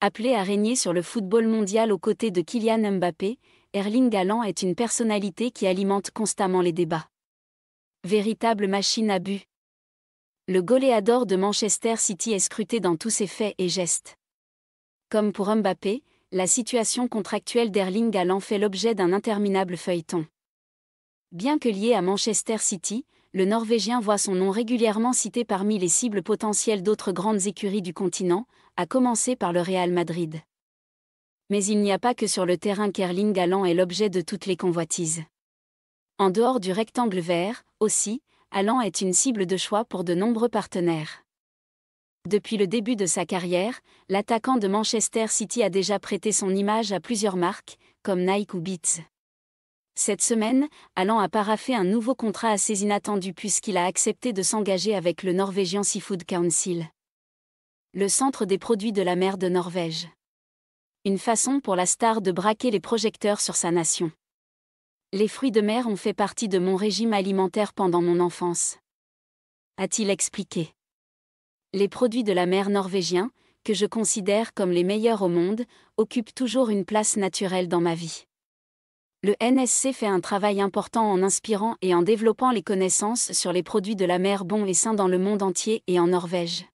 Appelé à régner sur le football mondial aux côtés de Kylian Mbappé, Erling Haaland est une personnalité qui alimente constamment les débats. Véritable machine à but. Le goléador de Manchester City est scruté dans tous ses faits et gestes. Comme pour Mbappé, la situation contractuelle d'Erling Haaland fait l'objet d'un interminable feuilleton. Bien que lié à Manchester City, le Norvégien voit son nom régulièrement cité parmi les cibles potentielles d'autres grandes écuries du continent, à commencer par le Real Madrid. Mais il n'y a pas que sur le terrain qu'Erling Haaland est l'objet de toutes les convoitises. En dehors du rectangle vert, aussi, Haaland est une cible de choix pour de nombreux partenaires. Depuis le début de sa carrière, l'attaquant de Manchester City a déjà prêté son image à plusieurs marques, comme Nike ou Beats. Cette semaine, Alan a paraffé un nouveau contrat assez inattendu puisqu'il a accepté de s'engager avec le norvégien Seafood Council. Le centre des produits de la mer de Norvège. Une façon pour la star de braquer les projecteurs sur sa nation. Les fruits de mer ont fait partie de mon régime alimentaire pendant mon enfance. A-t-il expliqué Les produits de la mer norvégien, que je considère comme les meilleurs au monde, occupent toujours une place naturelle dans ma vie le NSC fait un travail important en inspirant et en développant les connaissances sur les produits de la mer bons et sains dans le monde entier et en Norvège.